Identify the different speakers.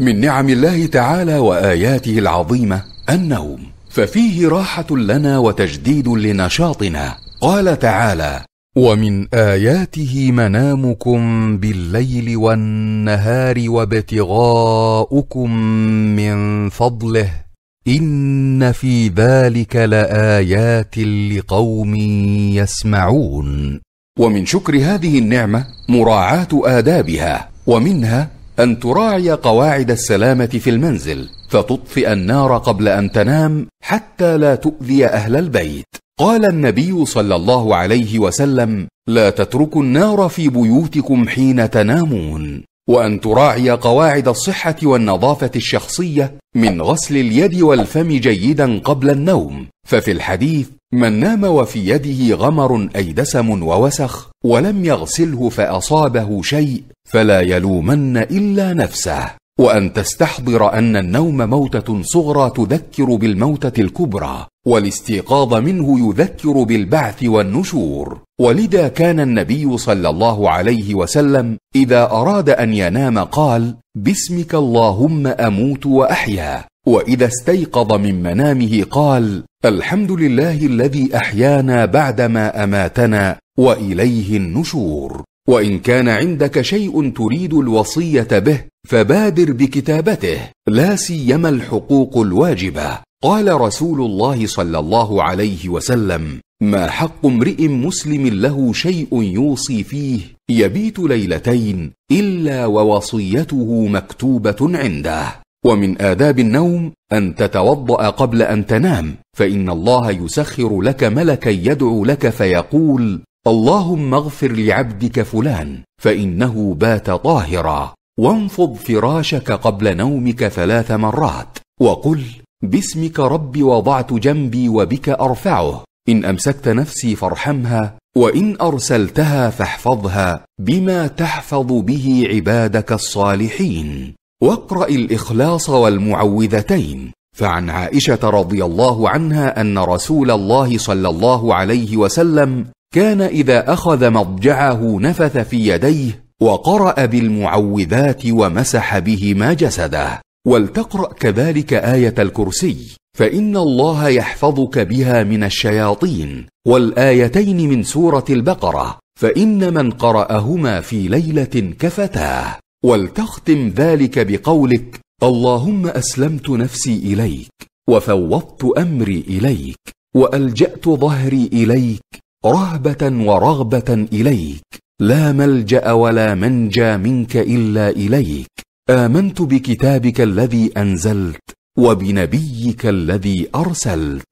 Speaker 1: من نعم الله تعالى واياته العظيمه النوم ففيه راحه لنا وتجديد لنشاطنا قال تعالى ومن اياته منامكم بالليل والنهار وابتغاؤكم من فضله ان في ذلك لايات لقوم يسمعون ومن شكر هذه النعمه مراعاه ادابها ومنها ان تراعي قواعد السلامه في المنزل فتطفئ النار قبل ان تنام حتى لا تؤذي اهل البيت قال النبي صلى الله عليه وسلم لا تتركوا النار في بيوتكم حين تنامون وأن تراعي قواعد الصحة والنظافة الشخصية من غسل اليد والفم جيدا قبل النوم ففي الحديث من نام وفي يده غمر أي دسم ووسخ ولم يغسله فأصابه شيء فلا يلومن إلا نفسه وأن تستحضر أن النوم موتة صغرى تذكر بالموتة الكبرى والاستيقاظ منه يذكر بالبعث والنشور ولذا كان النبي صلى الله عليه وسلم اذا اراد ان ينام قال باسمك اللهم اموت واحيا واذا استيقظ من منامه قال الحمد لله الذي احيانا بعدما اماتنا واليه النشور وان كان عندك شيء تريد الوصيه به فبادر بكتابته لا سيما الحقوق الواجبه قال رسول الله صلى الله عليه وسلم ما حق امرئ مسلم له شيء يوصي فيه يبيت ليلتين الا ووصيته مكتوبه عنده ومن آداب النوم أن تتوضأ قبل أن تنام، فإن الله يسخر لك ملكا يدعو لك فيقول: اللهم اغفر لعبدك فلان، فإنه بات طاهرا، وانفض فراشك قبل نومك ثلاث مرات، وقل: باسمك رب وضعت جنبي وبك ارفعه ان امسكت نفسي فارحمها وان ارسلتها فاحفظها بما تحفظ به عبادك الصالحين واقرا الاخلاص والمعوذتين فعن عائشه رضي الله عنها ان رسول الله صلى الله عليه وسلم كان اذا اخذ مضجعه نفث في يديه وقرا بالمعوذات ومسح بهما جسده ولتقرا كذلك ايه الكرسي فان الله يحفظك بها من الشياطين والايتين من سوره البقره فان من قراهما في ليله كفتاه ولتختم ذلك بقولك اللهم اسلمت نفسي اليك وفوضت امري اليك والجات ظهري اليك رهبه ورغبه اليك لا ملجا ولا منجى منك الا اليك امنت بكتابك الذي انزلت وبنبيك الذي ارسلت